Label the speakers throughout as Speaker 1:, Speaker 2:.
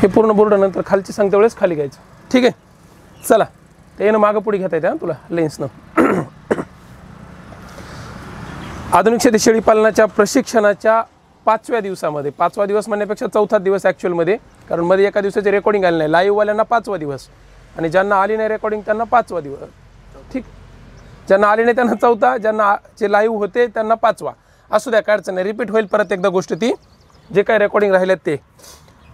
Speaker 1: हे पूर्ण बोर्ड खालची सांगते वेळेस खाली घ्यायचं ठीक आहे चला ते येणं मागं पुढे घेता येते तुला लेन्सनं आधुनिक शेती शेळी पालनाच्या प्रशिक्षणाच्या पाचव्या दिवसामध्ये पाचवा दिवस म्हणण्यापेक्षा चौथा दिवस ॲक्च्युअलमध्ये कारण मध्ये एका दिवसाचे रेकॉर्डिंग आले नाही लाईव्हवाल्यांना पाचवा दिवस आणि ज्यांना आली नाही रेकॉर्डिंग त्यांना पाचवा दिवस ठीक ज्यांना आले नाही त्यांना चौथा ज्यांना जे लाईव्ह होते त्यांना पाचवा असू द्या काय अडचण नाही रिपीट होईल परत एकदा गोष्ट ती जे काय रेकॉर्डिंग राहिले ते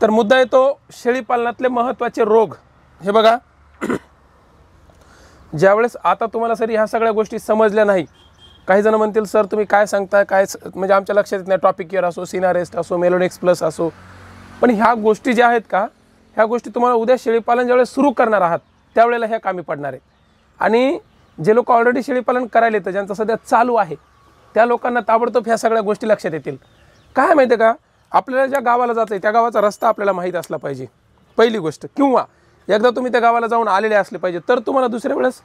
Speaker 1: तर मुद्दा येतो शेळीपालनातले महत्त्वाचे रोग हे बघा ज्यावेळेस आता तुम्हाला सर ह्या सगळ्या गोष्टी समजल्या नाही काही जण म्हणतील सर तुम्ही काय सांगता काय म्हणजे आमच्या लक्षात येत नाही टॉपिक केअर असो सिनारेस्ट असो मेलोडेक्स प्लस असो पण ह्या गोष्टी ज्या आहेत का ह्या गोष्टी तुम्हाला उद्या शेळीपालन ज्यावेळेस सुरू करणार आहात त्यावेळेला ह्या कामी पडणार आहे आणि जे लोक ऑलरेडी शेळीपालन करायला येतं ज्यांचं सध्या चालू आहे त्या लोकांना ताबडतोब ह्या सगळ्या गोष्टी लक्षात येतील काय माहिती आहे का आपल्याला ज्या गावाला जायचं आहे त्या गावाचा रस्ता आपल्याला माहीत असला पाहिजे पहिली गोष्ट किंवा एकदा तुम्ही त्या गावाला जाऊन आलेले असले पाहिजे तर तुम्हाला दुसऱ्या वेळेस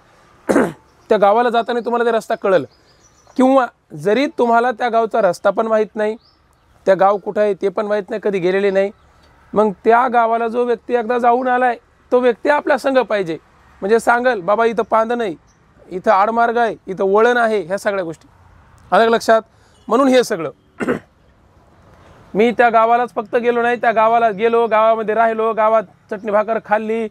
Speaker 1: त्या गावाला जाताना तुम्हाला ते रस्ता कळेल किंवा जरी तुम्हाला त्या गावचा रस्ता पण माहीत नाही त्या गाव कुठं आहे ते पण माहीत नाही कधी गेलेले नाही मग त्या गावाला जो व्यक्ती एकदा जाऊन आला आहे तो व्यक्ती आपल्या संघ पाहिजे म्हणजे सांगल बाबा इथं पांद नाही इथं आडमार्ग आहे इथं वळण आहे ह्या सगळ्या गोष्टी आलं लक्षात म्हणून हे सगळं मी त्या गावालाच फक्त गेलो नाही त्या गावाला गेलो गावामध्ये राहिलो गावात चटणी भाकर खाल्ली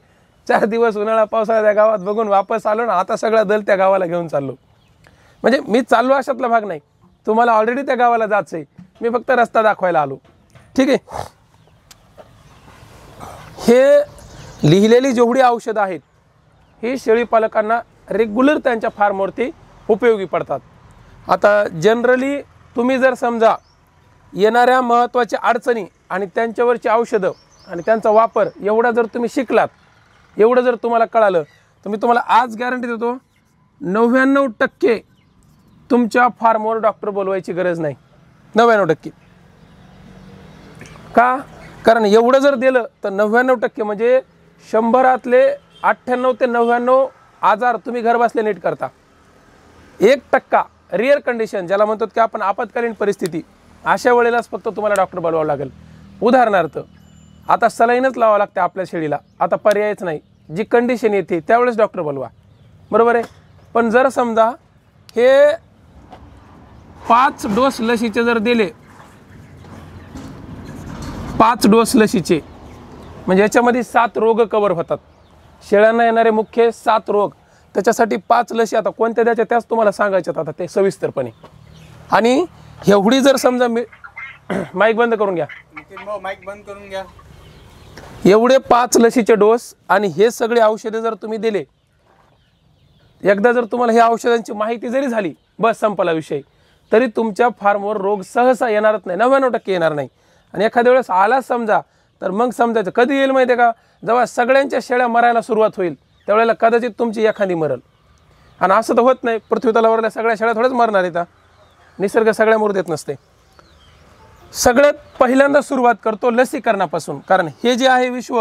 Speaker 1: चार दिवस उन्हाळा पावसाळा त्या गावात बघून वापस आलो ना आता सगळा दल त्या गावाला घेऊन चाललो म्हणजे मी चाललो अशातला भाग नाही तुम्हाला ऑलरेडी त्या गावाला जायचं आहे मी फक्त रस्ता दाखवायला आलो ठीक आहे हे लिहिलेली जेवढी औषधं आहेत ही शेळी पालकांना रेग्युलर त्यांच्या फार्मवरती उपयोगी पडतात आता जनरली तुम्ही जर समजा येणाऱ्या महत्त्वाच्या अडचणी आणि त्यांच्यावरची औषधं आणि त्यांचा वापर एवढा जर तुम्ही शिकलात एवढं जर तुम्हाला कळालं तर मी तुम्हाला आज गॅरंटी देतो नव्याण्णव टक्के तुमच्या फार्मवर डॉक्टर बोलवायची गरज नाही नव्याण्णव टक्के का कारण एवढं जर दिलं तर नव्याण्णव टक्के म्हणजे शंभरातले अठ्ठ्याण्णव ते नव्याण्णव आजार तुम्ही बसले नीट करता एक टक्का रेअर कंडिशन ज्याला म्हणतो की आपण आपत्कालीन परिस्थिती अशा वेळेलाच फक्त तुम्हाला डॉक्टर बोलवावं लागेल उदाहरणार्थ आता सलाईनच लावावं लागते आपल्या शेळीला आता पर्यायच नाही जी कंडिशन येते त्यावेळेस डॉक्टर बोलवा बरोबर आहे पण जर समजा हे पाच डोस लशीचे जर दिले पाच डोस लशीचे म्हणजे याच्यामध्ये सात रोग कवर होतात शेळ्यांना येणारे मुख्य सात रोग त्याच्यासाठी पाच लशी आता कोणत्या द्यायच्या त्याच तुम्हाला सांगायच्यात आता ते सविस्तरपणे आणि एवढी जर समजा मी माईक बंद करून घ्या माईक बंद करून घ्या एवढे पाच लसीचे डोस आणि हे सगळे औषधे जर तुम्ही दिले एकदा जर तुम्हाला हे औषधांची माहिती जरी झाली बस संपला विषय तरी तुमच्या फार्मवर रोग सहसा येणारच नाही नव्याण्णव टक्के येणार नाही आणि एखाद्या वेळेस आलाच समजा तर मग समजायचं कधी येईल माहिती आहे का जेव्हा सगळ्यांच्या शेळ्या मरायला सुरुवात होईल त्यावेळेला कदाचित तुमची एखादी मरल आणि असं तर होत नाही पृथ्वी तलावरल्या सगळ्या शेळ्या थोड्याच मरणार आहेत निसर्ग सगळ्या देत नसते सगळ्यात पहिल्यांदा सुरुवात करतो लसीकरणापासून कारण हे जे आहे विश्व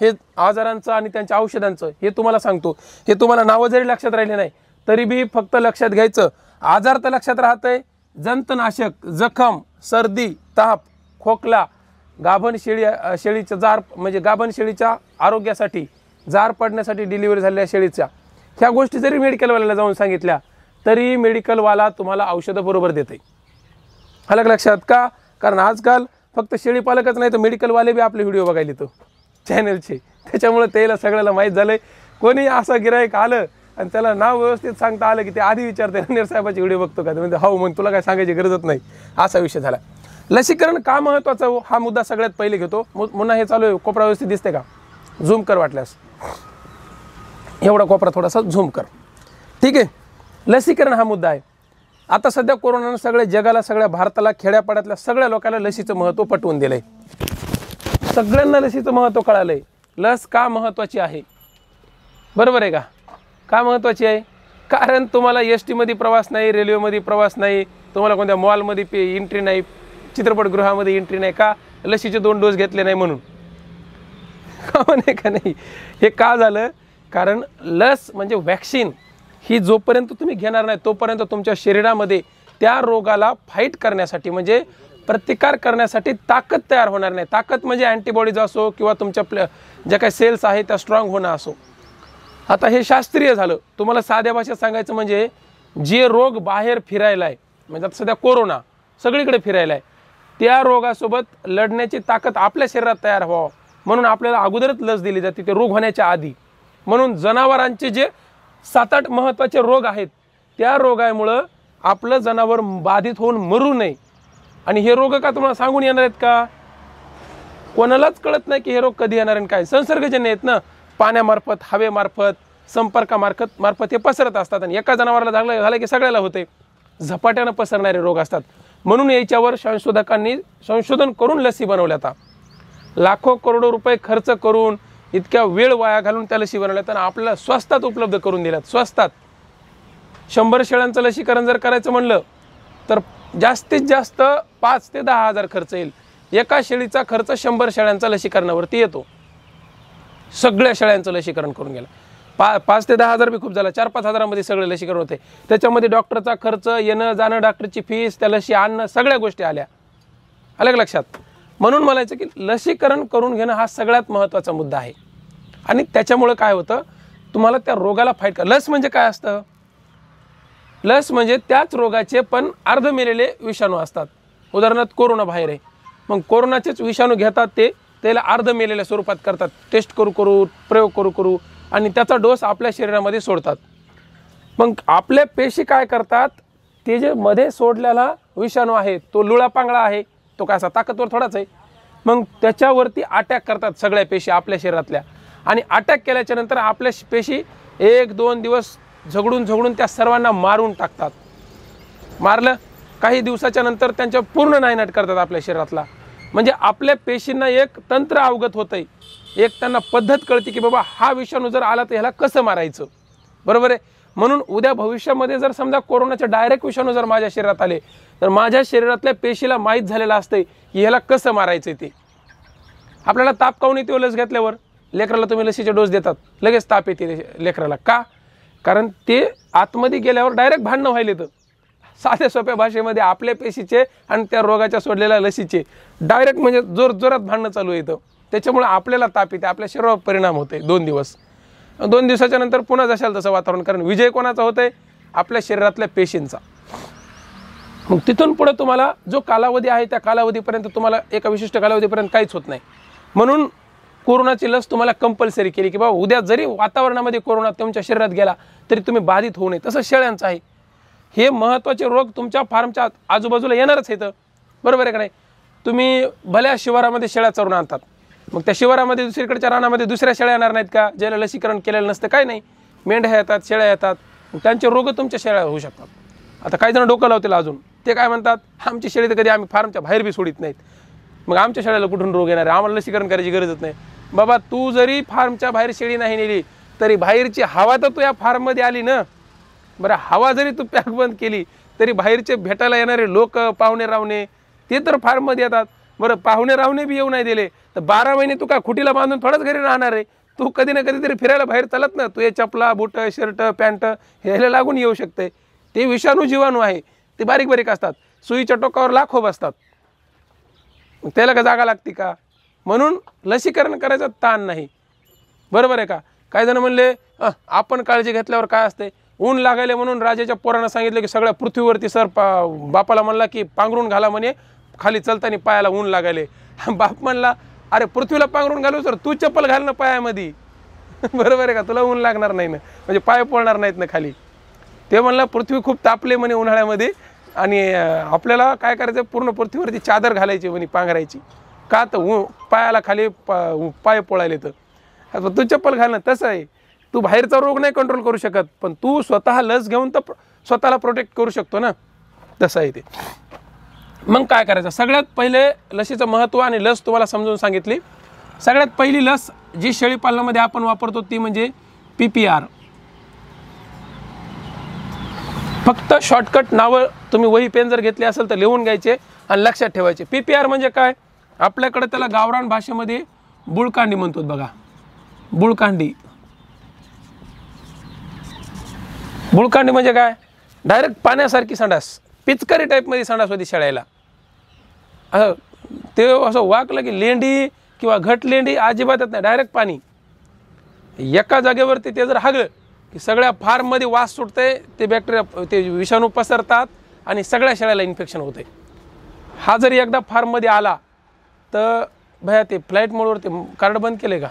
Speaker 1: हे आजारांचं आणि त्यांच्या औषधांचं हे तुम्हाला सांगतो हे तुम्हाला नावं जरी लक्षात राहिले नाही तरी बी फक्त लक्षात घ्यायचं आजार तर लक्षात राहतंय जंतनाशक जखम सर्दी ताप खोकला गाभण शेळी शेळीचं जार म्हणजे गाभण शेळीच्या आरोग्यासाठी जार पडण्यासाठी डिलिव्हरी झालेल्या शेळीच्या ह्या गोष्टी जरी मेडिकलवाल्याला जाऊन सांगितल्या तरी मेडिकलवाला तुम्हाला औषधं बरोबर देते अलग लक्षात का कारण आजकाल फक्त शेळीपालकच नाही तर मेडिकलवाले बी आपले व्हिडिओ बघायला येतो चॅनलचे त्याच्यामुळे त्याला सगळ्याला माहीत झालं कोणी असं गिरायक आलं आणि त्याला नाव व्यवस्थित सांगता आलं की ते आधी विचारते रणनीर साहेबाचे व्हिडिओ बघतो का म्हणजे हो म्हणून तुला काय सांगायची गरजच नाही असा विषय झाला लसीकरण का महत्वाचं हा मुद्दा सगळ्यात पहिले घेतो मुन्हा हे चालू आहे कोपरा व्यवस्थित दिसते का झूम कर वाटल्यास एवढा कोपरा थोडासा झूम कर ठीक आहे लसीकरण हा मुद्दा आहे आता सध्या कोरोनानं सगळ्या जगाला सगळ्या भारताला खेड्यापाड्यातल्या सगळ्या लोकांना लसीचं महत्त्व पटवून दिलं आहे सगळ्यांना लसीचं महत्त्व कळालं आहे लस का महत्त्वाची आहे बरोबर आहे का का महत्त्वाची आहे कारण तुम्हाला एस टीमध्ये प्रवास नाही रेल्वेमध्ये प्रवास नाही तुम्हाला कोणत्या मॉलमध्ये पे एंट्री नाही चित्रपटगृहामध्ये एंट्री नाही का लसीचे दोन डोस घेतले नाही म्हणून का नाही का नाही हे का झालं कारण लस म्हणजे व्हॅक्सिन ही जोपर्यंत तुम्ही घेणार नाही तोपर्यंत तुमच्या शरीरामध्ये त्या रोगाला फाईट करण्यासाठी म्हणजे प्रतिकार करण्यासाठी ताकद तयार होणार नाही ताकद म्हणजे अँटीबॉडीज असो किंवा तुमच्या प्ल ज्या काही सेल्स आहेत त्या स्ट्रॉंग होणं असो आता हे शास्त्रीय झालं तुम्हाला साध्या भाषेत सांगायचं म्हणजे जे रोग बाहेर फिरायला आहे म्हणजे आता सध्या कोरोना सगळीकडे फिरायला आहे त्या रोगासोबत लढण्याची ताकद आपल्या शरीरात तयार व्हावं म्हणून आपल्याला अगोदरच लस दिली जाते ते रोग होण्याच्या आधी म्हणून जनावरांचे जे सात आठ महत्त्वाचे रोग आहेत त्या रोगामुळं आपलं जनावर बाधित होऊन मरू नये आणि हे रोग का तुम्हाला सांगून येणार आहेत का कोणालाच कळत नाही की हे रोग कधी येणार आणि काय संसर्गजन्य आहेत ना पाण्यामार्फत हवेमार्फत संपर्कामार्फत मार्फत हे पसरत असतात आणि एका जनावराला झालं झालं की सगळ्याला होते झपाट्यानं पसरणारे रोग असतात म्हणून याच्यावर संशोधकांनी संशोधन करून लसी बनवल्या आता लाखो करोडो रुपये खर्च करून इतक्या वेळ वाया घालून त्या लशी बनवल्यात आणि आपल्याला स्वस्तात उपलब्ध करून दिल्यात स्वस्तात शंभर शेळ्यांचं लसीकरण जर करायचं म्हणलं तर जास्तीत जास्त पाच ते दहा हजार खर्च येईल एका शेळीचा खर्च शंभर शेळ्यांचा लसीकरणावरती येतो सगळ्या शेळ्यांचं लसीकरण करून गेलं पा पाच ते दहा हजार बी खूप झाला चार पाच हजारामध्ये सगळे लसीकरण होते त्याच्यामध्ये डॉक्टरचा खर्च येणं जाणं डॉक्टरची फीस त्या लशी आणणं सगळ्या गोष्टी आल्या आल्या लक्षात म्हणून म्हणायचं की लसीकरण करून घेणं हा सगळ्यात महत्त्वाचा मुद्दा आहे आणि त्याच्यामुळं काय होतं तुम्हाला त्या रोगाला फाईट कर लस म्हणजे काय असतं लस म्हणजे त्याच रोगाचे पण अर्ध मेलेले विषाणू असतात उदाहरणार्थ कोरोना बाहेर आहे मग कोरोनाचेच विषाणू घेतात ते त्याला अर्ध मेलेल्या स्वरूपात करतात टेस्ट करू करू प्रयोग करू करू आणि त्याचा डोस आपल्या शरीरामध्ये सोडतात मग आपल्या पेशी काय करतात ते जे मध्ये सोडलेला विषाणू आहे तो पांगळा आहे तो काय असा ताकदवर थोडाच आहे मग त्याच्यावरती अटॅक करतात सगळ्या पेशी आपल्या शरीरातल्या आणि अटॅक केल्याच्या नंतर आपल्या पेशी एक दोन दिवस झगडून झगडून त्या सर्वांना मारून टाकतात मारलं काही दिवसाच्या नंतर त्यांच्या पूर्ण नायनाट करतात आपल्या शरीरातला म्हणजे आपल्या पेशींना एक तंत्र अवगत होतं एक त्यांना पद्धत कळते की बाबा हा विषाणू जर आला तर ह्याला कसं मारायचं बरोबर आहे म्हणून उद्या भविष्यामध्ये जर समजा कोरोनाचे डायरेक्ट विषाणू जर माझ्या शरीरात आले तर माझ्या शरीरातल्या पेशीला माहीत झालेलं असतंय की ह्याला कसं मारायचं ते आपल्याला ताप काऊन येते हो लस घेतल्यावर लेकराला तुम्ही लसीचे डोस देतात लगेच ताप येते लेकराला का कारण ते आतमध्ये गेल्यावर डायरेक्ट भांडणं व्हायला येतं साध्या सोप्या भाषेमध्ये आपल्या पेशीचे आणि त्या रोगाच्या सोडलेल्या लसीचे डायरेक्ट म्हणजे जोर जोरात भांडणं चालू येतं त्याच्यामुळे आपल्याला ताप येते आपल्या शरीरावर परिणाम होते दोन दिवस दोन दिवसाच्या नंतर पुन्हा जशाल तसं वातावरण कारण विजय कोणाचा होतं आहे आपल्या शरीरातल्या पेशींचा मग तिथून पुढे तुम्हाला जो कालावधी आहे त्या कालावधीपर्यंत तुम्हाला एका विशिष्ट कालावधीपर्यंत काहीच होत नाही म्हणून कोरोनाची लस तुम्हाला कंपल्सरी केली की बाबा उद्या जरी वातावरणामध्ये कोरोना तुमच्या शरीरात गेला तरी तुम्ही बाधित होऊ नये तसं शेळ्यांचं आहे हे महत्त्वाचे रोग तुमच्या फार्मच्या आजूबाजूला येणारच येतं बरोबर आहे का नाही तुम्ही भल्या शिवारामध्ये शेळ्या चरून आणतात मग त्या शिवारामध्ये दुसरीकडच्या रानामध्ये दुसऱ्या शेळ्या येणार नाहीत का ज्याला लसीकरण केलेलं नसतं काय नाही मेंढ्या येतात शेळ्या येतात त्यांचे रोग तुमच्या शेळ्या होऊ शकतात आता काही जण डोकं लावतील अजून ते काय म्हणतात आमची शेळी तर कधी आम्ही फार्मच्या बाहेर बी सोडित नाहीत मग आमच्या शाळेला कुठून रोग येणार आहे आम्हाला लसीकरण करायची गरजच नाही बाबा तू जरी फार्मच्या बाहेर शेळी नाही नेली तरी बाहेरची हवा तर तू या फार्ममध्ये आली ना बरं हवा जरी तू पॅक बंद केली तरी बाहेरचे भेटायला येणारे लोक पाहुणे रावणे ते तर फार्ममध्ये येतात बरं पाहुणे रावणे बी येऊ नाही दिले तर बारा महिने तू का खुटीला बांधून थोडाच घरी राहणार आहे तू कधी ना कधीतरी फिरायला बाहेर चालत ना तू हे चपला बुट शर्ट पॅन्ट ह्याला लागून येऊ शकते ते विषाणू जीवाणू आहे ते बारीक बारीक असतात सुईच्या टोकावर लाखो बसतात त्याला का जागा लागते का म्हणून लसीकरण करायचा ताण नाही बरोबर आहे का काही जण म्हणले आपण काळजी घेतल्यावर काय असते ऊन लागायले म्हणून राजाच्या पोरांना सांगितलं की सगळ्या पृथ्वीवरती सर पा बापाला म्हणला की पांघरून घाला म्हणे खाली चलताना पायाला ऊन लागायले बाप म्हणला अरे पृथ्वीला पांघरून घालू सर तू चप्पल घाल ना पायामध्ये बरोबर आहे का तुला ऊन लागणार नाही ना म्हणजे पाय पोळणार नाहीत ना खाली ते म्हणलं पृथ्वी खूप तापले म्हणे उन्हाळ्यामध्ये आणि आपल्याला काय करायचं पूर्ण पृथ्वीवरती चादर घालायची म्हणे पांघरायची का तर उ पायाला खाली पाय पोळायला तर तू चप्पल ना तसं आहे तू बाहेरचा रोग नाही कंट्रोल करू शकत पण तू स्वतः लस घेऊन तर स्वतःला प्रोटेक्ट करू शकतो ना तसं आहे ते मग काय करायचं सगळ्यात पहिले लसीचं महत्त्व आणि लस तुम्हाला समजून सांगितली सगळ्यात पहिली लस जी शेळीपालनामध्ये आपण वापरतो ती म्हणजे पी पी आर फक्त शॉर्टकट नावं तुम्ही वही पेन जर घेतली असेल तर लिहून घ्यायचे आणि लक्षात ठेवायचे पी पी आर म्हणजे काय आपल्याकडे त्याला गावरान भाषेमध्ये बुळकांडी म्हणतो बघा बुळकांडी बुळकांडी म्हणजे काय डायरेक्ट पाण्यासारखी संडास पिचकारी टाईपमध्ये संडास होती शेळायला असं ते असं वाकलं की लेंडी किंवा घट लेंडी अजिबातच नाही डायरेक्ट पाणी एका जागेवरती ते जर हागलं की सगळ्या फार्ममध्ये वास सुटते ते बॅक्टेरिया ते विषाणू पसरतात आणि सगळ्या शेळ्याला इन्फेक्शन होते हा जर एकदा फार्ममध्ये आला तर भया ते फ्लाईट मोडवर ते कार्ड बंद केले का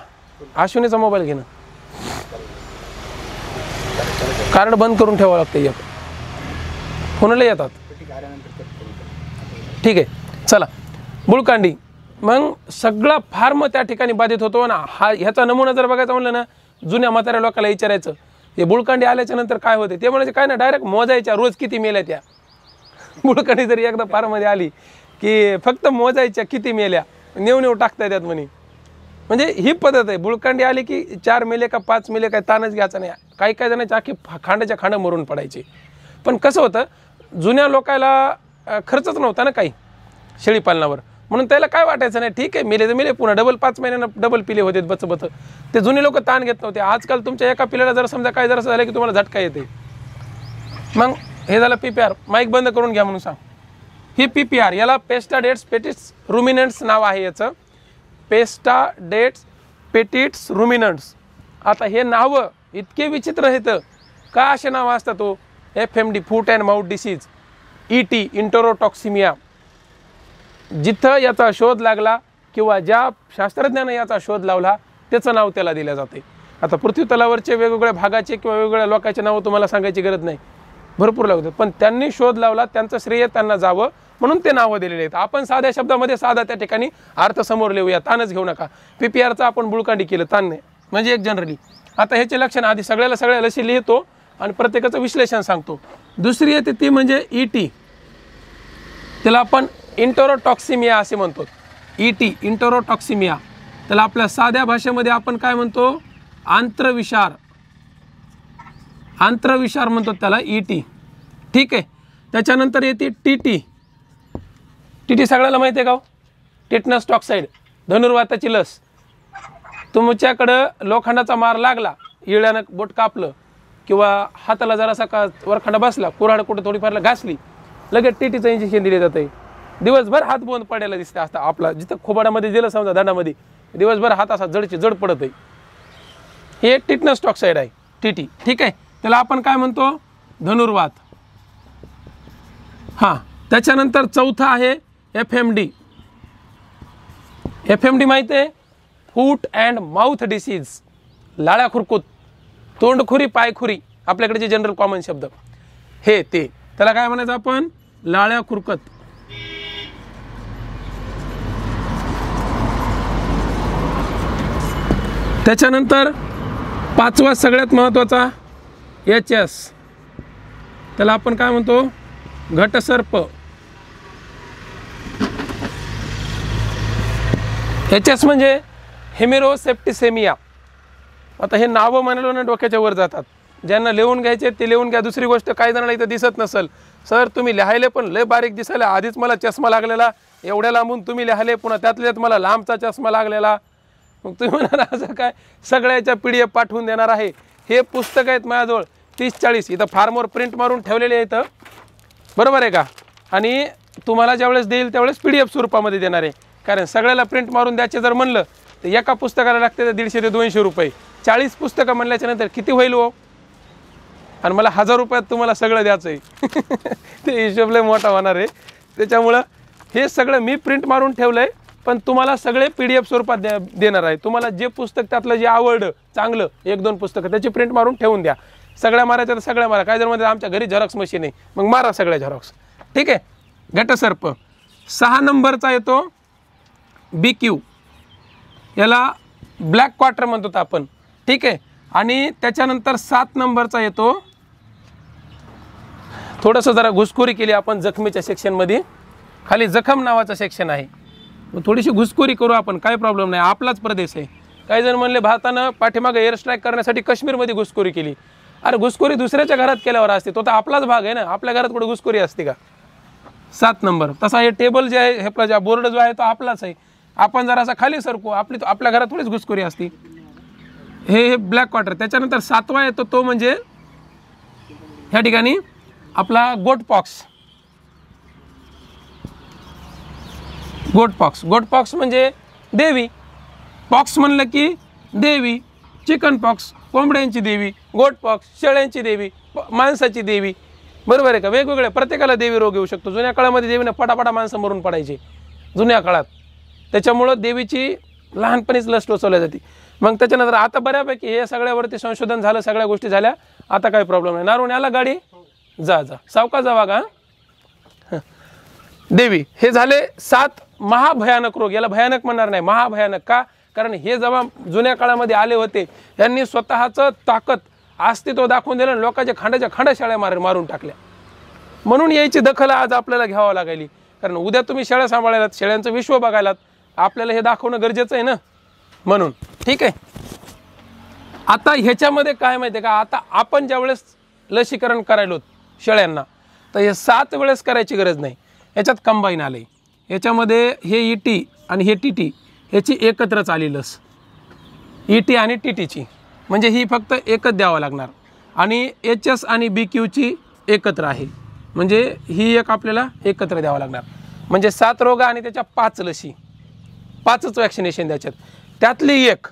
Speaker 1: आश्विनीचा मोबाईल घेणं कार्ड बंद करून ठेवावं लागतं एक फोनला येतात ठीक आहे चला बुळकांडी मग सगळा फार्म त्या ठिकाणी बाधित होतो ना हा ह्याचा नमुना जर बघायचा म्हणलं ना जुन्या म्हाताऱ्या लोकांना विचारायचं हे बुळकांडी आल्याच्या नंतर काय होते ते म्हणायचे काय ना डायरेक्ट मोजायच्या रोज किती मेल्या त्या बुळकांडी जरी एकदा फारमध्ये आली की फक्त मोजायच्या किती मेल्या नेव नेव टाकता येतात म्हणे म्हणजे ही पद्धत आहे बुळकांडी आली की चार मेले का पाच मेले काय ताणच घ्यायचा नाही काही काय जणांच्या आखी खांड्याच्या खांड मरून पडायचे पण कसं होतं जुन्या लोकायला खर्चच नव्हता ना काही शेळीपालनावर म्हणून त्याला काय वाटायचं नाही ठीक आहे मिले तर मिले पुन्हा डबल पाच महिन्यानं डबल पिले होते बच बच ते जुने लोक ताण घेत नव्हते आजकाल तुमच्या एका पिल्याला जर समजा काय जर असं झालं की तुम्हाला झटका येते मग हे झालं पी पी आर माईक बंद करून घ्या म्हणून सांग ही पी पी आर याला पेस्टा डेट्स पेटिट्स रुमिनंट्स नाव आहे याचं पेस्टा डेट्स पेटिट्स रुमिनंट्स आता हे नावं इतके विचित्र आहेत का असे नावं असतात तो F M D foot and mouth disease E T enterotoxaemia जिथं याचा शोध लागला किंवा ज्या शास्त्रज्ञानं याचा शोध लावला त्याचं नाव त्याला दिलं जाते आता पृथ्वी तलावरचे वेगवेगळ्या भागाचे किंवा वेगवेगळ्या लोकांचे नावं तुम्हाला सांगायची गरज नाही भरपूर लागतं पण त्यांनी शोध लावला त्यांचं श्रेय त्यांना जावं म्हणून ते नावं दिलेले आहेत आपण साध्या शब्दामध्ये साधा त्या ठिकाणी अर्थ समोर लिहूया ताणच घेऊ नका पी पी आरचा आपण बुळकांडी केलं तान नाही म्हणजे एक जनरली आता ह्याचे लक्षण आधी सगळ्याला सगळ्या लशी लिहितो आणि प्रत्येकाचं विश्लेषण सांगतो दुसरी येते ती म्हणजे ई e टी त्याला आपण इंटोरोटॉक्सिमिया असे म्हणतो ई e टी इंटोरोटॉक्सिमिया त्याला आपल्या साध्या भाषेमध्ये आपण काय म्हणतो आंत्रविषार आंत्रविषार म्हणतो त्याला ई e टी ठीक आहे त्याच्यानंतर येते टी टी टी टी सगळ्याला माहिती आहे का टिटनस हो? टॉक्साईड धनुर्वाताची लस तुमच्याकडं लोखंडाचा मार लागला इळ्यानं बोट कापलं किंवा हाताला जरासा का वरखंडा बसला कुऱ्हाड कुठं थोडीफार घासली लगेच टी टीचं इंजेक्शन दिले जाते दिवसभर हात बोंद पडायला दिसते असता आपला जिथं खोबाडामध्ये दिलं समजा धडामध्ये दिवसभर हात असा जडची जड पडत आहे हे टिटनस टॉक्साईड आहे टीटी ठीक आहे त्याला आपण काय म्हणतो धनुर्वात हां त्याच्यानंतर चौथा आहे F M D F M D माहिती आहे फूट अँड माउथ डिसीज लाळ्या खुरकूत तोंडखुरी पायखुरी आपल्याकडे जे जनरल कॉमन शब्द हे ते त्याला काय म्हणायचं आपण लाळ्या खुरकत त्याच्यानंतर पाचवा सगळ्यात महत्त्वाचा एच एस त्याला आपण काय म्हणतो घटसर्प एच एस म्हणजे हेमेरो सेप्टिसेमिया आता हे नावं म्हणालो ना डोक्याच्या वर जातात ज्यांना लिहून घ्यायचे ते लिहून घ्या दुसरी गोष्ट काही जणांना इथं दिसत नसेल सर तुम्ही लिहायले पण लय बारीक दिसायला आधीच मला चष्मा लागलेला एवढ्या लांबून तुम्ही लिहायले पुन्हा त्यातल्यात मला लांबचा चष्मा लागलेला मग तुम्ही म्हणाला असं काय सगळ्याच्या पी डी एफ पाठवून देणार आहे हे पुस्तक आहेत माझ्याजवळ तीस चाळीस इथं फार्मवर प्रिंट मारून ठेवलेले आहेत बरोबर आहे का आणि तुम्हाला ज्यावेळेस देईल त्यावेळेस पी डी एफ स्वरूपामध्ये देणार आहे कारण सगळ्याला प्रिंट मारून द्यायचे जर म्हणलं तर एका पुस्तकाला लागते तर दीडशे ते दोनशे रुपये चाळीस पुस्तकं म्हणल्याच्यानंतर नंतर किती होईल हो आणि मला हजार रुपयात तुम्हाला सगळं द्यायचं आहे ते हिशोबले मोठा होणार आहे त्याच्यामुळं हे सगळं मी प्रिंट मारून ठेवलं आहे पण तुम्हाला सगळे पी डी एफ स्वरूपात देणार आहे तुम्हाला जे पुस्तक त्यातलं जे आवड चांगलं एक दोन पुस्तकं त्याची प्रिंट मारून ठेवून द्या सगळ्या मारायच्या तर सगळ्या मारा काय जर म्हणजे आमच्या घरी झेरॉक्स मशीन आहे मग मारा सगळ्या झेरॉक्स ठीक आहे घटसर्प सहा नंबरचा येतो बी क्यू याला ब्लॅक क्वार्टर म्हणतो आपण ठीक आहे आणि त्याच्यानंतर सात नंबरचा येतो थोडंसं जरा घुसखोरी केली आपण जखमीच्या सेक्शनमध्ये खाली जखम नावाचं सेक्शन आहे मग थोडीशी घुसखोरी करू आपण काय प्रॉब्लेम नाही आपलाच प्रदेश आहे काही जण म्हणले भारतानं पाठीमागे एअर स्ट्राईक करण्यासाठी काश्मीरमध्ये घुसखोरी केली अरे घुसखोरी दुसऱ्याच्या घरात केल्यावर असते तो तर आपलाच भाग आहे ना आपल्या घरात कुठे घुसखोरी असते का सात नंबर तसा हे टेबल जे आहे हे ज्या बोर्ड जो आहे तो आपलाच आहे आपण जर असा खाली सरकू आपली आपल्या घरात थोडीच घुसखोरी असते हे हे ब्लॅक वॉटर त्याच्यानंतर सातवा येतो तो म्हणजे ह्या ठिकाणी आपला गोटपॉक्स गोटपॉक्स गोटपॉक्स म्हणजे देवी पॉक्स म्हणलं की देवी चिकन पॉक्स कोंबड्यांची देवी गोटपॉक्स शेळ्यांची देवी माणसाची देवी बरोबर आहे का वेगवेगळ्या प्रत्येकाला देवी रोग येऊ शकतो जुन्या काळामध्ये देवीनं पटापटा माणसं मरून पडायचे जुन्या काळात त्याच्यामुळं देवीची लहानपणीच लस टोचवल्या जाते मग त्याच्यानंतर आता बऱ्यापैकी हे सगळ्यावरती संशोधन झालं सगळ्या गोष्टी झाल्या आता काही प्रॉब्लेम नाही नारून आला गाडी जा जा सावका जावा का देवी हे झाले सात महाभयानक रोग याला भयानक म्हणणार नाही महाभयानक का कारण हे जेव्हा जुन्या काळामध्ये आले होते यांनी स्वतःचं ताकद अस्तित्व दाखवून दिलं लोकांच्या खांड्याच्या खांड्या शाळ्या मार मारून टाकल्या म्हणून यायची दखल आज आपल्याला घ्यावं लागायली कारण उद्या तुम्ही शेळ्या सांभाळायलात शेळ्यांचं विश्व बघायलात आपल्याला हे दाखवणं गरजेचं आहे ना म्हणून ठीक आहे आता ह्याच्यामध्ये काय माहिती आहे का आता आपण ज्या वेळेस लसीकरण करायलो शेळ्यांना तर हे सात वेळेस करायची गरज नाही ह्याच्यात कंबाईन आले याच्यामध्ये हे ई e टी आणि हे टी टी ह्याची एकत्रच आली लस ई e टी आणि टी टीची म्हणजे ही फक्त एकच द्यावं लागणार आणि एच एस आणि बी क्यूची एकत्र आहे म्हणजे ही एक आपल्याला एकत्र द्यावं लागणार म्हणजे सात रोग आणि त्याच्या पाच लशी पाचच वॅक्सिनेशन द्यायच्यात त्यातली एक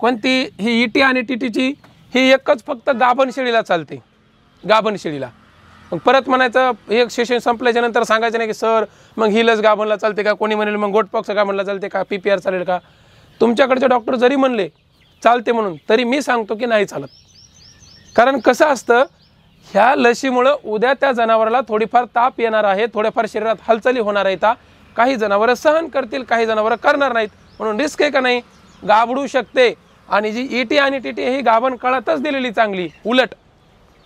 Speaker 1: कोणती ही ई e टी आणि टी टीची ही एकच फक्त गाभणशिळीला चालते गाभणशिळीला मग परत म्हणायचं हे सेशन संपल्याच्या नंतर सांगायचं नाही की सर मग ही लस गाभणला चालते का कोणी म्हणेल मग गोटपॉक्स गाभणला चालते का पी पी आर चालेल का तुमच्याकडचे डॉक्टर जरी म्हणले चालते म्हणून तरी मी सांगतो की नाही चालत कारण कसं असतं ह्या लशीमुळं उद्या त्या जनावराला थोडीफार ताप येणार आहे थोड्याफार शरीरात हालचाली होणार आहेत काही जनावरं सहन करतील काही जनावरं करणार नाहीत म्हणून रिस्क आहे का नाही गाबडू शकते आणि जी टी e आणि टी टी ही गाभण काळातच दिलेली चांगली उलट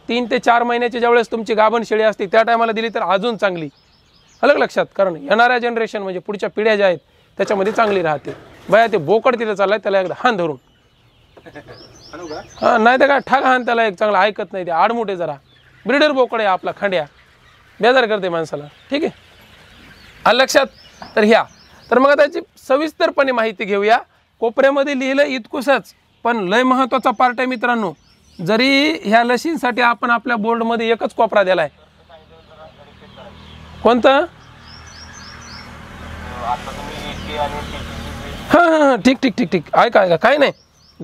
Speaker 1: तीन ते चार महिन्याची ज्यावेळेस तुमची गाभण शेळी असते त्या टायमाला दिली तर अजून चांगली अलग लक्षात कारण येणाऱ्या जनरेशन म्हणजे पुढच्या पिढ्या ज्या आहेत त्याच्यामध्ये चांगली राहते बया ते बोकड तिथे चाललाय त्याला एकदा हान धरून हा नाही तर काय ठाक हान त्याला एक चांगला ऐकत नाही ते आडमोठे जरा ब्रिडर बोकड आहे आपला खांड्या बेजार करते माणसाला ठीक आहे आलं लक्षात तर ह्या तर मग त्याची सविस्तरपणे माहिती घेऊया कोपऱ्यामध्ये लिहिलं इतकुसच पण लय महत्त्वाचा पार्ट आहे मित्रांनो जरी ह्या लशींसाठी आपण आपल्या बोर्डमध्ये एकच कोपरा दिलाय आहे कोणतं हां हां ठीक ठीक ठीक ठीक ऐका ऐका काय नाही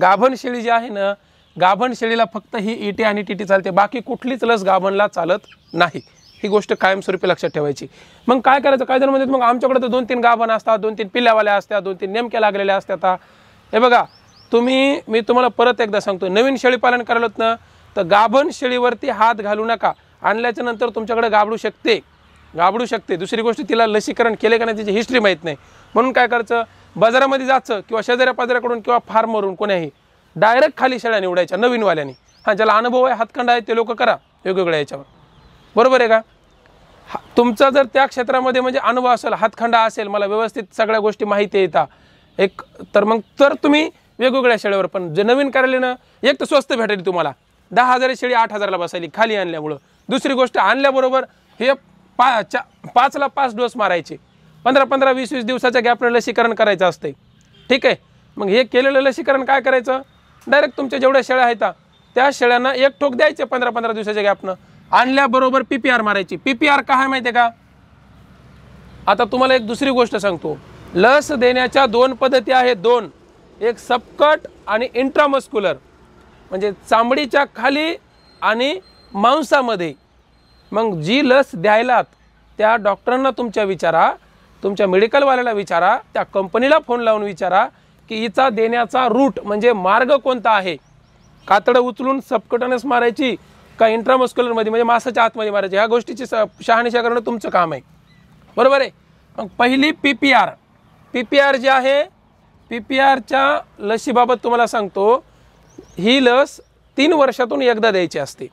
Speaker 1: गाभण शेळी जी आहे ना गाभण शेळीला फक्त ही ईटी आणि टीटी चालते बाकी कुठलीच लस गाभणला चालत नाही ही गोष्ट कायमस्वरूपी लक्षात ठेवायची मग काय करायचं काय जर म्हणजे मग आमच्याकडे तर दोन तीन गाभण असतात दोन तीन पिल्यावाल्या असतात दोन तीन नेमक्या लागलेल्या असतात हे बघा तुम्ही मी तुम्हाला परत एकदा सांगतो नवीन शेळी पालन करायलात ना तर गाभण शेळीवरती हात घालू नका आणल्याच्या नंतर तुमच्याकडे गाबडू शकते गाबडू शकते दुसरी गोष्ट तिला लसीकरण केले का नाही तिची हिस्ट्री माहीत नाही म्हणून काय करायचं बाजारामध्ये जायचं किंवा शेजाऱ्या पाजाऱ्याकडून किंवा फार्मवरून कोणाही डायरेक्ट खाली शेळ्या निवडायच्या नवीनवाल्याने हां ज्याला अनुभव आहे हातखंड आहे ते लोक करा वेगवेगळ्या याच्यावर बरोबर आहे का हा तुमचा जर त्या क्षेत्रामध्ये म्हणजे अनुभव असेल हातखंडा असेल मला व्यवस्थित सगळ्या गोष्टी माहिती येतात एक तर मग तर तुम्ही वेगवेगळ्या शेळ्यावर पण जे नवीन करायला ना एक तर स्वस्त भेटली तुम्हाला दहा हजार शेळी आठ हजारला बसायली खाली आणल्यामुळं दुसरी गोष्ट आणल्याबरोबर हे पा पाचला पाच डोस मारायचे पंधरा पंधरा वीस वीस दिवसाच्या गॅपने लसीकरण करायचं असते ठीक आहे मग हे केलेलं लसीकरण काय करायचं डायरेक्ट तुमच्या जेवढ्या शेळ्या आहेत त्या शेळ्यांना एक ठोक द्यायचे पंधरा पंधरा दिवसाच्या गॅपनं आणल्याबरोबर पी पी आर मारायची पी पी आर काय माहिती आहे का आता तुम्हाला एक दुसरी गोष्ट सांगतो लस देण्याच्या दोन पद्धती आहेत दोन एक सबकट आणि इंट्रामस्क्युलर म्हणजे चांबडीच्या खाली आणि मांसामध्ये मग जी लस द्यायलात त्या डॉक्टरांना तुमच्या विचारा तुमच्या मेडिकलवाल्याला विचारा त्या कंपनीला फोन लावून विचारा की हिचा देण्याचा रूट म्हणजे मार्ग कोणता आहे कातडं उचलून सबकटानेच मारायची का इंट्रामस्क्युलरमध्ये म्हणजे मासाच्या आतमध्ये मारायची ह्या गोष्टीची स शहानिशा करणं तुमचं काम आहे बरोबर आहे मग पहिली P P R P P R जे आहे पी पी आरच्या लशीबाबत तुम्हाला सांगतो ही लस तीन वर्षातून एकदा द्यायची असते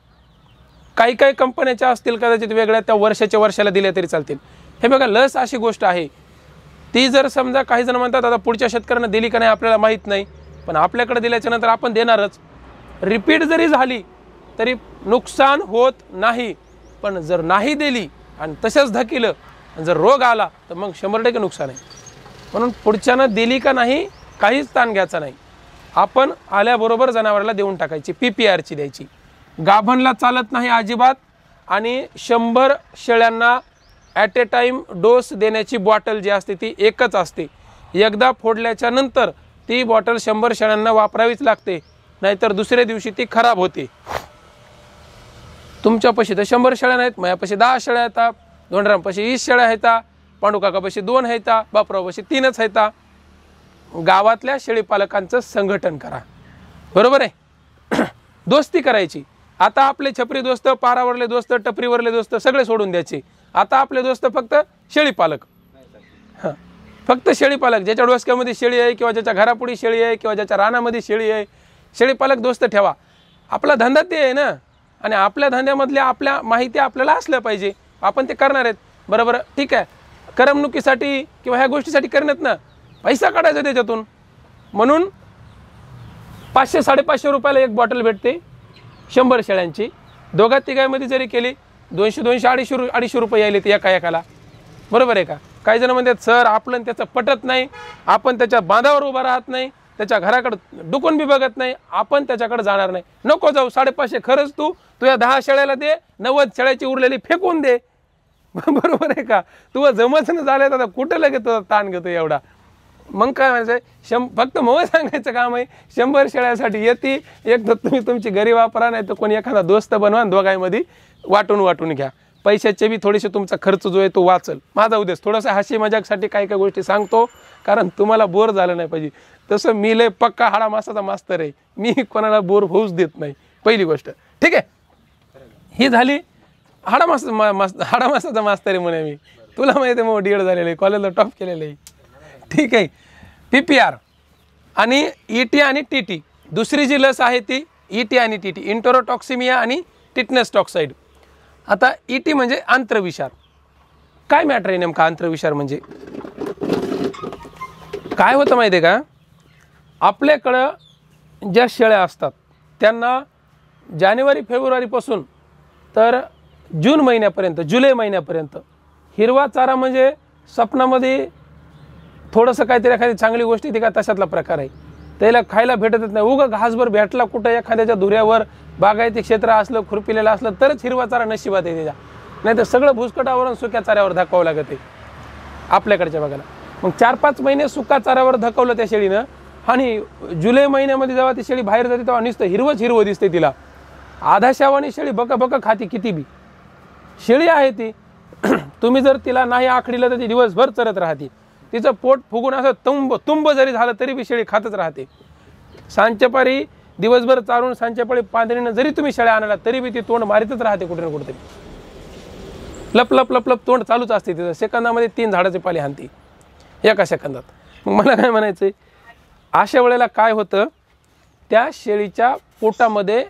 Speaker 1: काही काही कंपन्याच्या असतील कदाचित वेगळ्या त्या वर्षाच्या वर्षाला दिल्या तरी चालतील हे बघा लस अशी गोष्ट आहे ती जर समजा काही जण म्हणतात आता पुढच्या शेतकऱ्यांना दिली का नाही आपल्याला माहीत नाही पण आपल्याकडे दिल्याच्या नंतर आपण देणारच रिपीट जरी झाली तरी नुकसान होत नाही पण जर नाही दिली आणि तसंच धकिलं जर रोग आला तर मग शंभर टक्के नुकसान आहे म्हणून पुढच्यानं दिली का नाही काहीच ताण घ्यायचा नाही आपण आल्याबरोबर जनावराला देऊन टाकायची पी पी आरची द्यायची गाभणला चालत नाही अजिबात आणि शंभर शेळ्यांना ॲट ए टाईम डोस देण्याची बॉटल जी असते ती एकच असते एकदा फोडल्याच्या नंतर ती बॉटल शंभर शेळ्यांना वापरावीच लागते नाहीतर दुसऱ्या दिवशी ती खराब होते तुमच्यापाशी तर शंभर शेळ्या नाहीत माझ्यापाशी दहा शेळ्या येतात दोंडरांपाशी वीस शेळ्या येतात पांडुकाकापाशी दोन हैता बापरावपाशी तीनच हैता गावातल्या शेळीपालकांचं संघटन करा बरोबर आहे दोस्ती करायची आता आपले छपरी दोस्त पारावरले दोस्त टपरीवरले दोस्त सगळे सोडून द्यायचे आता आपले दोस्त फक्त शेळीपालक हां फक्त शेळीपालक ज्याच्या डोसक्यामध्ये शेळी आहे किंवा ज्याच्या घरापुढी शेळी आहे किंवा ज्याच्या रानामध्ये शेळी आहे शेळीपालक दोस्त ठेवा आपला धंदा ते आहे ना आणि आपल्या धंद्यामधल्या आपल्या माहिती आपल्याला असल्या पाहिजे आपण ते करणार आहेत बरोबर ठीक आहे करमणुकीसाठी किंवा ह्या गोष्टीसाठी करण्यात ना पैसा काढायचा त्याच्यातून म्हणून पाचशे साडेपाचशे रुपयाला एक बॉटल भेटते शंभर शेळ्यांची दोघा तिघांमध्ये जरी केली दोनशे दोनशे अडीचशे रु अडीचशे रुपये यायले ते एका एकाला बरोबर आहे का काही जण म्हणतात सर आपलं त्याचं पटत नाही आपण त्याच्या बांधावर उभा राहत नाही त्याच्या घराकडं डुकून बी बघत नाही आपण त्याच्याकडे जाणार नाही नको जाऊ साडेपाचशे खरंच तू तुझ्या दहा शेळ्याला दे नव्वद शेळ्याची उरलेली फेकून दे बरोबर आहे का तुला जमच न झालं आता कुठं लगेच तुझा ताण घेतो एवढा मग काय म्हणायचं शं फक्त मग सांगायचं काम आहे शंभर शेळ्यासाठी येते एक तर तुम्ही तुमची घरी वापरा नाही तर कोणी एखादा दोस्त बनवा दोघांमध्ये वाटून वाटून घ्या पैशाचे बी थोडेसे तुमचा खर्च जो आहे तो वाचल माझा उद्देश थोडासा हशी मजाकसाठी काही काही गोष्टी सांगतो कारण तुम्हाला बोर झालं नाही पाहिजे तसं मी लय पक्का हाडा मासाचा मास्तर आहे मी कोणाला बोर होऊच देत नाही पहिली गोष्ट ठीक आहे ही झाली हाडा मास्तर मा मास्त हाडा मास्ताचा मास्तर म्हणे मी तुला माहिती आहे मग डी एड झालेलं आहे कॉलेजला टॉप केलेलं आहे ठीक आहे पी पी आर आणि ई टी आणि टी टी दुसरी जी लस आहे ती ई टी आणि टी टी इंटोरोटॉक्सिमिया आणि टिटनेस टॉक्साईड आता ई टी म्हणजे आंत्रविषार काय मॅटर आहे नेमका आंत्रविषार म्हणजे काय होतं माहिती आहे का आपल्याकडं ज्या शेळ्या असतात त्यांना जानेवारी फेब्रुवारीपासून तर जून महिन्यापर्यंत जुलै महिन्यापर्यंत हिरवा चारा म्हणजे स्वप्नामध्ये थोडंसं काहीतरी एखादी चांगली गोष्ट ती का तशातला प्रकार आहे त्याला खायला भेटतच नाही उगं घासभर भेटला कुठं एखाद्याच्या धुऱ्यावर बागायती क्षेत्र असलं खुरपिलेलं असलं तरच हिरवा चारा नशिबात आहे त्याच्या नाही तर सगळं भुसकटावरून सुक्या चाऱ्यावर धकावं लागत आपल्याकडच्या भागाला मग चार पाच महिने सुका चाऱ्यावर धकवलं त्या शेळीनं आणि जुलै महिन्यामध्ये जेव्हा ती शेळी बाहेर जाते तेव्हा नुसतं हिरवंच हिरवं दिसते तिला आधाशावानी शेळी बक बक खाती किती बी शेळी आहे ती तुम्ही जर तिला नाही आखडीला तर ती दिवसभर चरत राहते तिचं पोट फुगून असं तुंब तुंब जरी झालं तरी बी शेळी खातच राहते सांच्यापारी दिवसभर चारून सांच्यापाळी पांढरीनं जरी तुम्ही शेळ्या आणला तरी बी ती तोंड मारितच राहते कुठे ना कुठे लप लप लप लप तोंड चालूच असते तिचं सेकंदामध्ये तीन झाडाचे पाले आणते एका सेकंदात मग मला काय म्हणायचं आहे अशा वेळेला काय होतं त्या शेळीच्या पोटामध्ये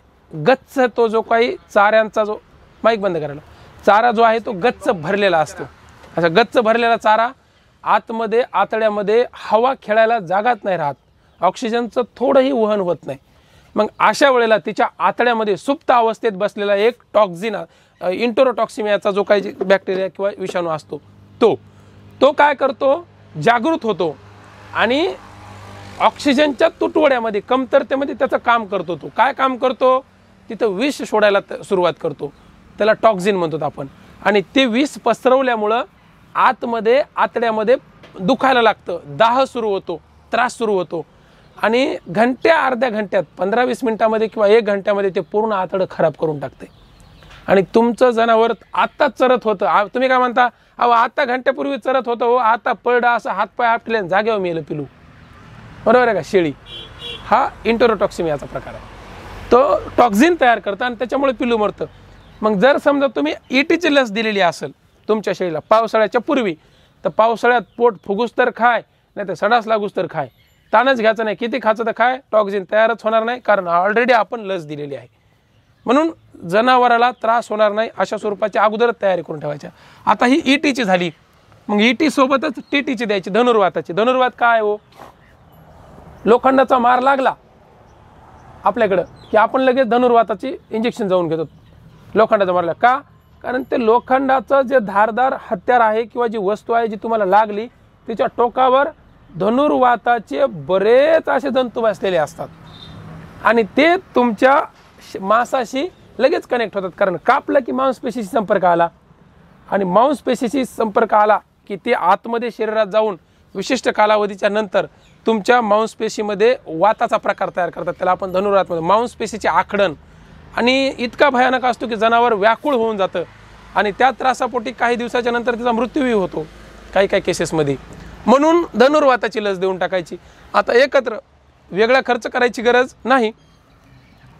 Speaker 1: गच्च तो जो काही चाऱ्यांचा जो माईक बंद करायला चारा जो आहे तो गच्च भरलेला असतो असा गच्च भरलेला चारा आतमध्ये आतड्यामध्ये हवा खेळायला जागात नाही राहत ऑक्सिजनचं थोडंही वहन होत नाही मग अशा वेळेला तिच्या आतड्यामध्ये सुप्त अवस्थेत बसलेला एक टॉक्झिना इंटोरोटॉक्सिमियाचा जो काही बॅक्टेरिया किंवा विषाणू असतो तो तो काय करतो जागृत होतो आणि ऑक्सिजनच्या तुटवड्यामध्ये कमतरतेमध्ये त्याचं काम करतो तो काय काम करतो तिथं विष सोडायला सुरुवात करतो त्याला टॉक्झिन म्हणतो आपण आणि ते विष पसरवल्यामुळं आतमध्ये आतड्यामध्ये दुखायला लागतं दाह सुरू होतो त्रास सुरू होतो आणि घंट्या अर्ध्या घंट्यात पंधरा वीस मिनटामध्ये किंवा एक घंट्यामध्ये ते पूर्ण आतडं खराब करून टाकते आणि तुमचं जनावर आत्ताच चरत होतं तुम्ही काय म्हणता अहो आता घंट्यापूर्वी चरत होतं हो आता पळडा असं हातपाय आपटले जागेवर मेलं पिलू बरोबर आहे का शेळी हा इंटरोटॉक्सिमियाचा प्रकार आहे तो टॉक्झिन तयार करतं आणि त्याच्यामुळे पिलू मरतं मग जर समजा तुम्ही ईटीची लस दिलेली असेल तुमच्या शेळीला पावसाळ्याच्या पूर्वी तर पावसाळ्यात पोट फुगूस तर खाय नाही तर सडास लागूस तर खाय ताणच घ्यायचं नाही किती खायचं तर खाय टॉक्झिन तयारच होणार नाही कारण ऑलरेडी आपण लस दिलेली आहे म्हणून जनावराला त्रास होणार नाही अशा स्वरूपाची अगोदरच तयारी करून ठेवायच्या आता ही ईटीची झाली मग ईटी सोबतच टी द्यायची धनुर्वाताची धनुर्वात काय हो लोखंडाचा मार लागला आपल्याकडं की आपण लगेच धनुर्वाताची इंजेक्शन जाऊन घेतो लोखंडाचं मारला का कारण ते लोखंडाचं जे धारदार हत्यार आहे किंवा जी वस्तू आहे जी तुम्हाला लागली तिच्या टोकावर धनुर्वाताचे बरेच असे जंतू बसलेले असतात आणि ते तुमच्या मांसाशी लगेच कनेक्ट होतात कारण कापलं की मांसपेशीशी संपर्क आला आणि मांसपेशीशी संपर्क आला की ते आतमध्ये शरीरात जाऊन विशिष्ट कालावधीच्या नंतर तुमच्या मांसपेशीमध्ये वाताचा प्रकार तयार करतात त्याला आपण धनुर्वात मांसपेशीचे आखडण आणि इतका भयानक असतो की जनावर व्याकुळ होऊन जातं आणि त्या त्रासापोटी काही दिवसाच्या नंतर तिचा मृत्यूही होतो काही काही केसेसमध्ये म्हणून धनुर्वाताची लस देऊन टाकायची आता एकत्र वेगळा खर्च करायची गरज नाही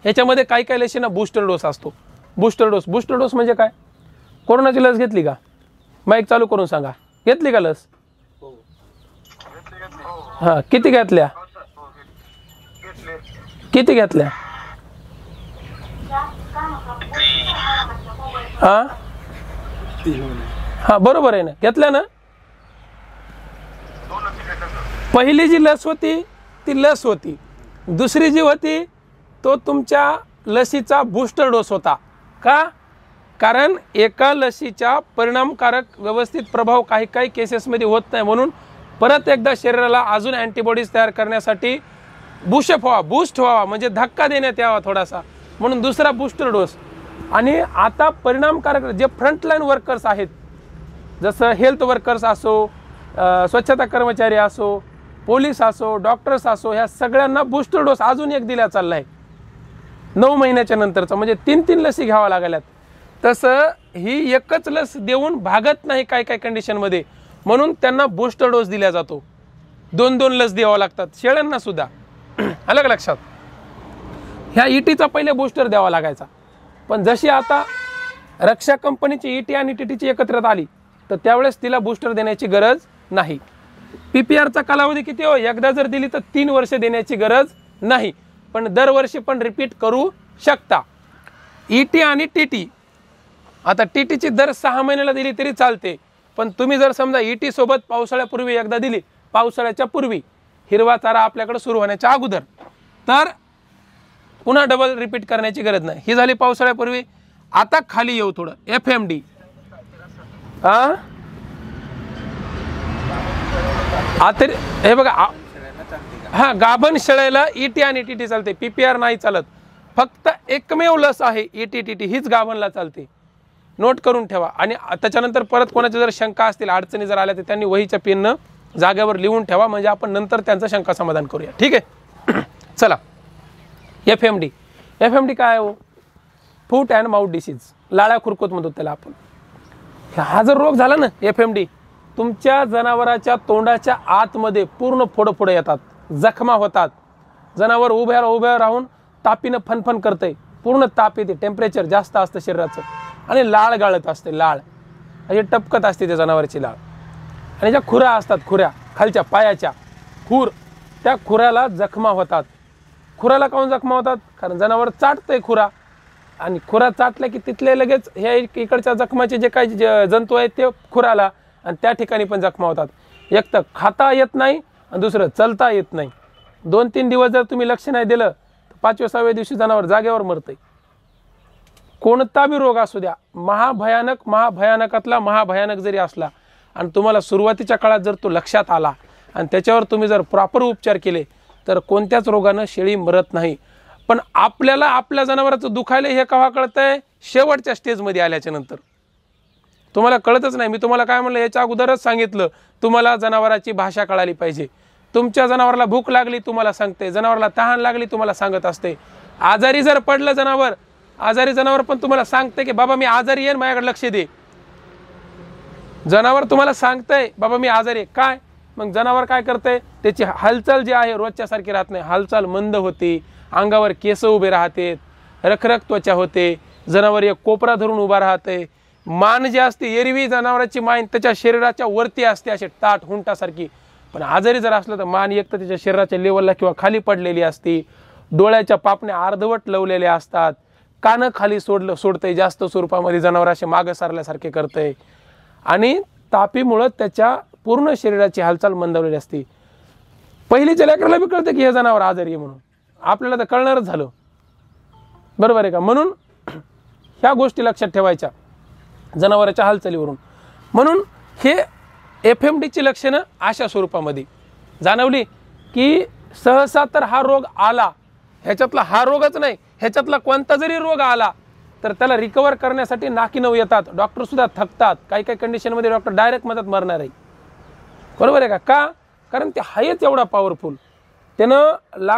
Speaker 1: याच्यामध्ये काही काही लसींना बूस्टर डोस असतो बूस्टर डोस बूस्टर डोस म्हणजे काय कोरोनाची लस घेतली का माईक चालू करून सांगा घेतली का लस हां किती घेतल्या किती घेतल्या हा हा बरोबर आहे ना घेतल्या ना पहिली जी लस होती ती लस होती दुसरी जी होती तो तुमच्या लसीचा बूस्टर डोस होता का कारण एका लसीच्या परिणामकारक व्यवस्थित प्रभाव काही काही केसेसमध्ये होत नाही म्हणून परत एकदा शरीराला अजून अँटीबॉडीज तयार करण्यासाठी बुशअप व्हावा बूस्ट व्हावा म्हणजे धक्का देण्यात यावा थोडासा म्हणून दुसरा बूस्टर डोस आणि आता परिणामकारक जे फ्रंटलाईन वर्कर्स आहेत जसं हेल्थ वर्कर्स असो स्वच्छता कर्मचारी असो पोलीस असो डॉक्टर्स असो ह्या सगळ्यांना बूस्टर डोस अजून एक दिला चालला आहे नऊ महिन्याच्या नंतरचा म्हणजे तीन तीन लसी घ्याव्या लागल्यात तसं ही एकच लस देऊन भागत नाही काय काय कंडिशनमध्ये म्हणून त्यांना बूस्टर डोस दिला जातो दोन दोन लस द्यावा लागतात शेळ्यांना सुद्धा अलग लक्षात ह्या टीचा e पहिले बूस्टर द्यावा लागायचा पण जशी आता रक्षा कंपनीची ईटी e आणि टी टीची एकत्रित आली तर त्यावेळेस तिला बूस्टर देण्याची गरज नाही पी पी आरचा कालावधी किती हो एकदा जर दिली तर तीन वर्ष देण्याची गरज नाही पण दरवर्षी पण रिपीट करू शकता ई e टी आणि टी टी आता टी टीची दर सहा महिन्याला दिली तरी चालते पण तुम्ही जर समजा ई टी सोबत पावसाळ्यापूर्वी एकदा दिली पावसाळ्याच्या पूर्वी हिरवा चारा आपल्याकडे सुरू होण्याच्या अगोदर तर पुन्हा डबल रिपीट करण्याची गरज नाही ही झाली पावसाळ्यापूर्वी आता खाली येऊ थोडं एफ एम डी आता हे बघा हा गाभण शेळ्याला ईटी e आणि टी टी चालते पीपीआर नाही चालत फक्त एकमेव लस आहे ई टी टी टी हीच गाभणला चालते नोट करून ठेवा आणि त्याच्यानंतर परत कोणाच्या जर शंका असतील अडचणी जर आल्या तर त्यांनी वहीच्या पेननं जागेवर लिहून ठेवा म्हणजे आपण नंतर त्यांचं शंका समाधान करूया ठीक आहे चला F M D F M D काय हो फूट अँड माउथ डिसीज लाळ्या खुरकूत म्हणतो त्याला आपण हा जर रोग झाला ना एफ एम डी तुमच्या जनावराच्या तोंडाच्या आतमध्ये पूर्ण फोडं फोडं येतात जखमा होतात जनावर उभ्या उभ्या राहून तापीनं फनफन करतंय पूर्ण ताप येते टेम्परेचर जास्त असतं शरीराचं आणि लाळ गाळत असते लाळ म्हणजे टपकत असते त्या जनावराची लाळ आणि ज्या खुऱ्या असतात खुऱ्या खालच्या पायाच्या खूर त्या खुऱ्याला जखमा होतात खुराला काऊन जखमा होतात कारण जनावर चाटतंय खुरा आणि खुरा चाटला की तिथले लगेच ह्या इकडच्या जखमाचे जे काही जंतू आहेत ते खुराला आणि त्या ठिकाणी पण जखमा होतात एक तर खाता येत नाही आणि दुसरं चलता येत नाही दोन तीन दिवस जर तुम्ही लक्ष नाही दिलं तर पाचव्या सहाव्या दिवशी जनावर जागेवर मरतंय कोणता बी रोग असू द्या महाभयानक महाभयानकातला महाभयानक जरी असला आणि तुम्हाला सुरुवातीच्या काळात जर तो लक्षात आला आणि त्याच्यावर तुम्ही जर प्रॉपर उपचार केले तर कोणत्याच रोगानं शेळी मरत नाही पण आपल्याला आपल्या जनावराचं दुखायला हे कवा कळतंय शेवटच्या स्टेजमध्ये आल्याच्या नंतर तुम्हाला कळतच नाही मी तुम्हाला काय म्हणलं याच्या अगोदरच सांगितलं तुम्हाला जनावराची भाषा कळाली पाहिजे तुमच्या जनावराला भूक लागली तुम्हाला सांगते जनावराला तहान लागली तुम्हाला सांगत असते आजारी जर पडलं जनावर आजारी जनावर पण तुम्हाला सांगते की बाबा मी आजारी येईन माझ्याकडे लक्ष दे जनावर तुम्हाला सांगतंय बाबा मी आजारी आहे काय मग जनावर काय करते त्याची हालचाल जी आहे रोजच्या सारखी राहत नाही हालचाल मंद होती अंगावर केस उभे राहते रखरख त्वचा होते जनावर एक कोपरा धरून उभा राहते मान जे असते एरवी जनावराची मान त्याच्या शरीराच्या वरती असते असे ताट हुंटासारखी पण आजारी जर असलं तर मान एक तर त्याच्या शरीराच्या लेवलला किंवा खाली पडलेली असती डोळ्याच्या पापण्या अर्धवट लवलेल्या असतात कानं खाली सोडलं सोडतंय जास्त स्वरूपामध्ये जनावर असे मागं सारल्यासारखे करतंय आणि तापीमुळं त्याच्या पूर्ण शरीराची हालचाल मंदावलेली असते पहिली लेकराला बी कळतं की हे जनावर आजारी आहे म्हणून आपल्याला तर कळणारच झालं बरोबर आहे का म्हणून ह्या गोष्टी लक्षात ठेवायच्या जनावराच्या हालचालीवरून म्हणून हे एफ एम डीची लक्षणं अशा स्वरूपामध्ये जाणवली की सहसा तर हा रोग आला ह्याच्यातला हा रोगच नाही ह्याच्यातला कोणता जरी रोग आला तर त्याला रिकवर करण्यासाठी नाकी नऊ येतात डॉक्टरसुद्धा थकतात काही काही कंडिशनमध्ये डॉक्टर डायरेक्ट मदत मरणार आहे बरोबर आहे का कारण ते आहेच एवढा पॉवरफुल त्यानं लाख